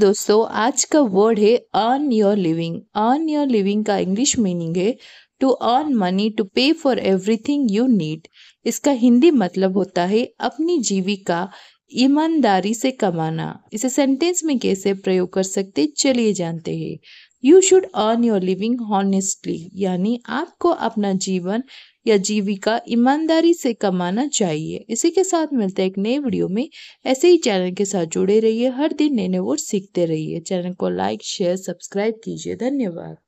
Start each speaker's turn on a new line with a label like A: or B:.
A: दोस्तों आज का वर्ड है earn your living earn your living का इंग्लिश मीनिंग है to earn money to pay for everything you need इसका हिंदी मतलब होता है अपनी जीविका ईमानदारी से कमाना इसे सेंटेंस में कैसे प्रयोग कर सकते चलिए जानते हैं you should earn your living honestly यानी आपको अपना जीवन या जीविका ईमानदारी से कमाना चाहिए इसी के साथ मिलते हैं एक नए वीडियो में ऐसे ही चैनल के साथ जुड़े रहिए हर दिन नए नए वो सीखते रहिए चैनल को लाइक शेयर सब्सक्राइब कीजिए धन्यवाद